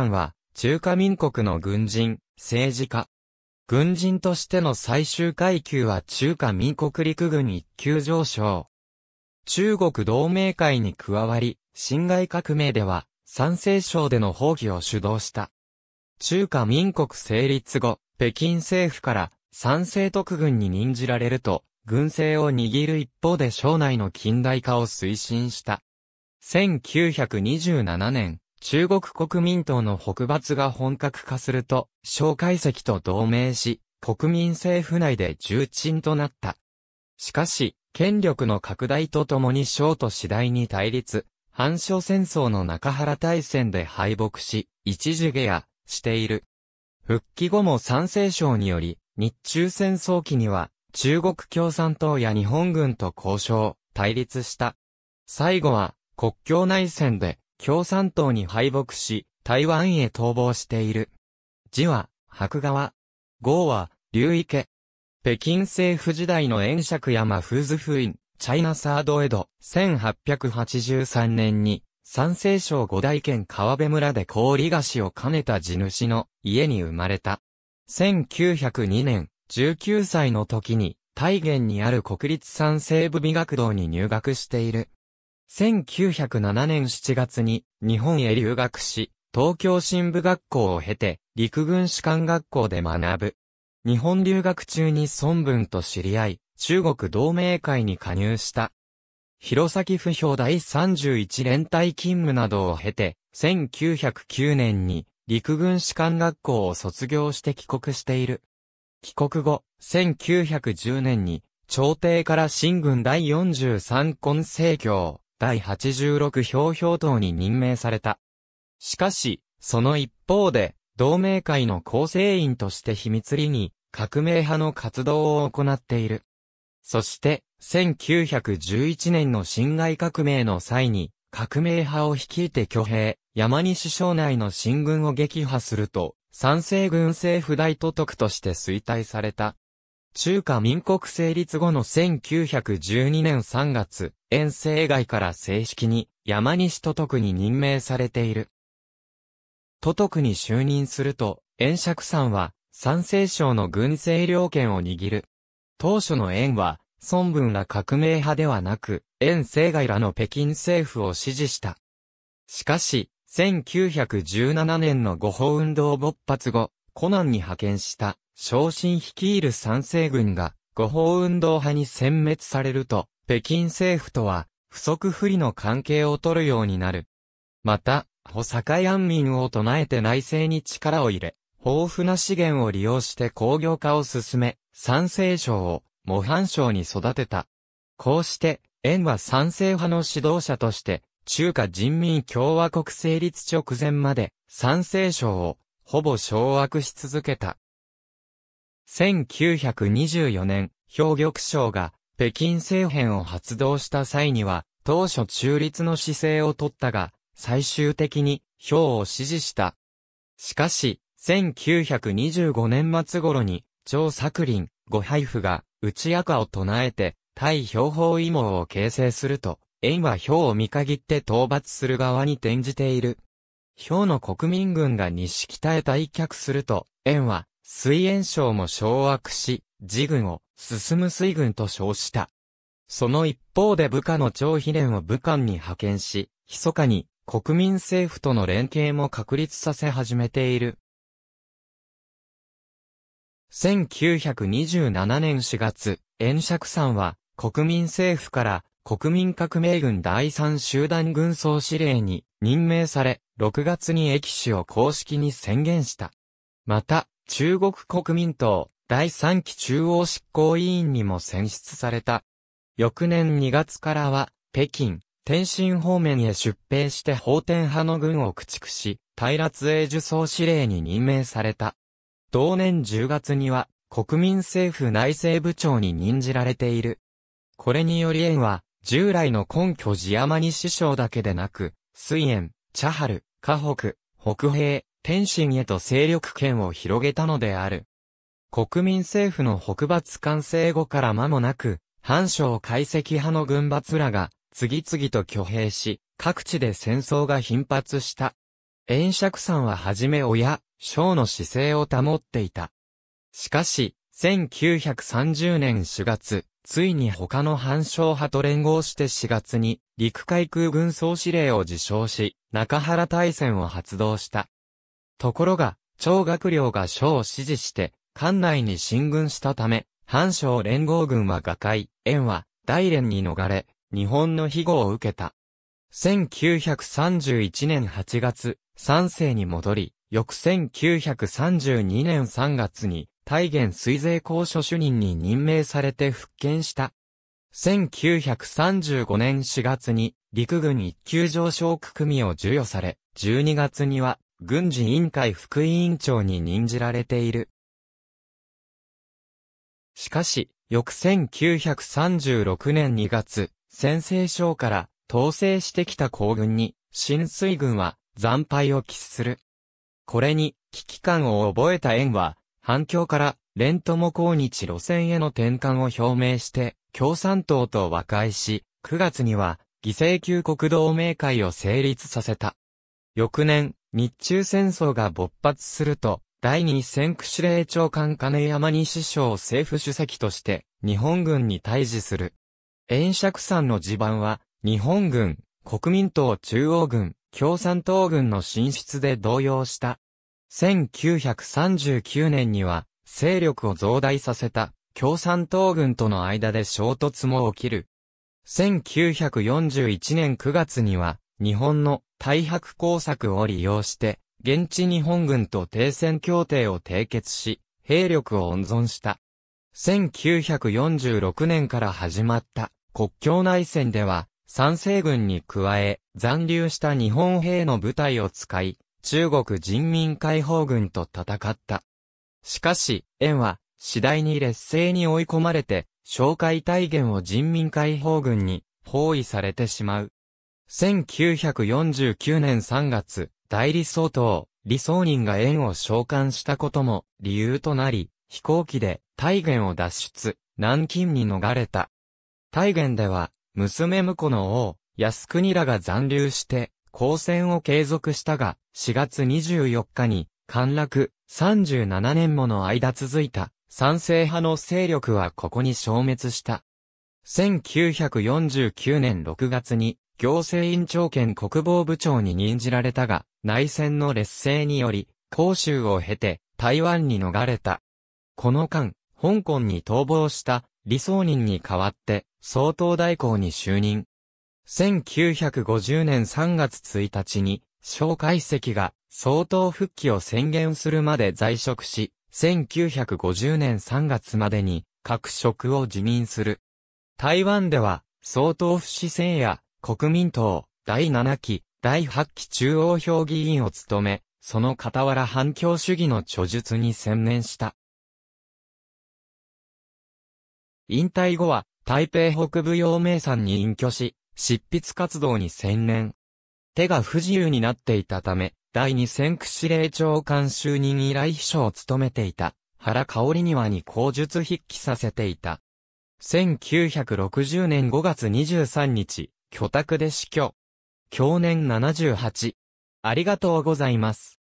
ンは、中華民国の軍人、政治家。軍人としての最終階級は中華民国陸軍一級上昇。中国同盟会に加わり、辛亥革命では、山政省での放棄を主導した。中華民国成立後、北京政府から山政特軍に任じられると、軍政を握る一方で省内の近代化を推進した。1927年、中国国民党の北伐が本格化すると、蒋介石と同盟し、国民政府内で重鎮となった。しかし、権力の拡大とともに蒋と次第に対立、反蒋戦争の中原大戦で敗北し、一時下野している。復帰後も賛成省により、日中戦争期には、中国共産党や日本軍と交渉、対立した。最後は、国境内戦で、共産党に敗北し、台湾へ逃亡している。字は、白川。号は、竜池。北京政府時代の炎釈山フーズ封印、チャイナサードエド、1883年に、山西省五大県川辺村で氷菓子を兼ねた地主の家に生まれた。1902年、19歳の時に、大元にある国立山西部美学堂に入学している。1907年7月に日本へ留学し、東京新部学校を経て陸軍士官学校で学ぶ。日本留学中に孫文と知り合い、中国同盟会に加入した。弘前不評第31連隊勤務などを経て、1909年に陸軍士官学校を卒業して帰国している。帰国後、1910年に朝廷から新軍第43根政教、第86表表党に任命された。しかし、その一方で、同盟会の構成員として秘密裏に、革命派の活動を行っている。そして、1911年の侵害革命の際に、革命派を率いて挙兵、山西省内の進軍を撃破すると、賛成軍政府大都督として衰退された。中華民国成立後の1912年3月、遠征外から正式に山西都督に任命されている。都督に就任すると、遠釈さんは山西省の軍政領権を握る。当初の遠は、孫文ら革命派ではなく、遠征外らの北京政府を支持した。しかし、1917年の五法運動勃発後、湖南に派遣した昇進率いる賛成軍が、誤報運動派に殲滅されると、北京政府とは、不足不利の関係を取るようになる。また、保坂安民を唱えて内政に力を入れ、豊富な資源を利用して工業化を進め、賛成省を模範省に育てた。こうして、円は賛成派の指導者として、中華人民共和国成立直前まで、賛成省を、ほぼ掌握し続けた。1924年、兵玉省が北京政変を発動した際には、当初中立の姿勢を取ったが、最終的に兵を支持した。しかし、1925年末頃に、張作林、ご配布が、内赤を唱えて、対兵法異網を形成すると、縁は兵を見限って討伐する側に転じている。兵の国民軍が西北へ退却すると、縁は水炎省も掌握し、自軍を進む水軍と称した。その一方で部下の張飛連を武漢に派遣し、密かに国民政府との連携も確立させ始めている。1927年4月、円釈さんは国民政府から国民革命軍第三集団軍総司令に任命され、6月に駅首を公式に宣言した。また、中国国民党第3期中央執行委員にも選出された。翌年2月からは、北京、天津方面へ出兵して法天派の軍を駆逐し、平津英受総司令に任命された。同年10月には、国民政府内政部長に任じられている。これにより縁は、従来の根拠寺山に師匠だけでなく、水縁、茶春、河北、北平、天津へと勢力圏を広げたのである。国民政府の北伐完成後から間もなく、反省解析派の軍閥らが、次々と挙兵し、各地で戦争が頻発した。円釈さんははじめ親、将の姿勢を保っていた。しかし、1930年4月、ついに他の反省派と連合して4月に、陸海空軍総司令を受称し、中原大戦を発動した。ところが、長学寮が省を支持して、艦内に進軍したため、藩省連合軍は瓦解、縁は大連に逃れ、日本の庇護を受けた。1931年8月、三世に戻り、翌1932年3月に、大元水税公所主任に任命されて復権した。1935年4月に、陸軍一級上昇区組を授与され、12月には、軍事委員会副委員長に任じられている。しかし、翌1936年2月、先制省から統制してきた皇軍に、新水軍は惨敗を喫する。これに、危機感を覚えた縁は、反響から、連友抗日路線への転換を表明して、共産党と和解し、9月には、犠牲級国同盟会を成立させた。翌年、日中戦争が勃発すると、第二戦区司令長官金山西省政府主席として、日本軍に対峙する。円釈さんの地盤は、日本軍、国民党中央軍、共産党軍の進出で動揺した。1939年には、勢力を増大させた、共産党軍との間で衝突も起きる。1941年9月には、日本の太白工作を利用して、現地日本軍と停戦協定を締結し、兵力を温存した。1946年から始まった国境内戦では、賛成軍に加え、残留した日本兵の部隊を使い、中国人民解放軍と戦った。しかし、円は、次第に劣勢に追い込まれて、紹介体現を人民解放軍に包囲されてしまう。1949年3月、代理総統、李想人が縁を召喚したことも理由となり、飛行機で大元を脱出、南京に逃れた。大元では、娘婿の王、靖国らが残留して、交戦を継続したが、4月24日に、陥落、37年もの間続いた、賛成派の勢力はここに消滅した。1949年6月に、行政院長兼国防部長に任じられたが、内戦の劣勢により、広州を経て、台湾に逃れた。この間、香港に逃亡した、李宗仁に代わって、総統代行に就任。1950年3月1日に、蒋介石が総統復帰を宣言するまで在職し、1950年3月までに各職を辞任する。台湾では、総統不死戦や国民党、第7期、第8期中央評議員を務め、その傍ら反共主義の著述に専念した。引退後は、台北北部陽明山に隠居し、執筆活動に専念。手が不自由になっていたため、第二戦区司令長官就任以来秘書を務めていた、原香里庭に口述筆記させていた。1960年5月23日、居宅で死去。去年78。ありがとうございます。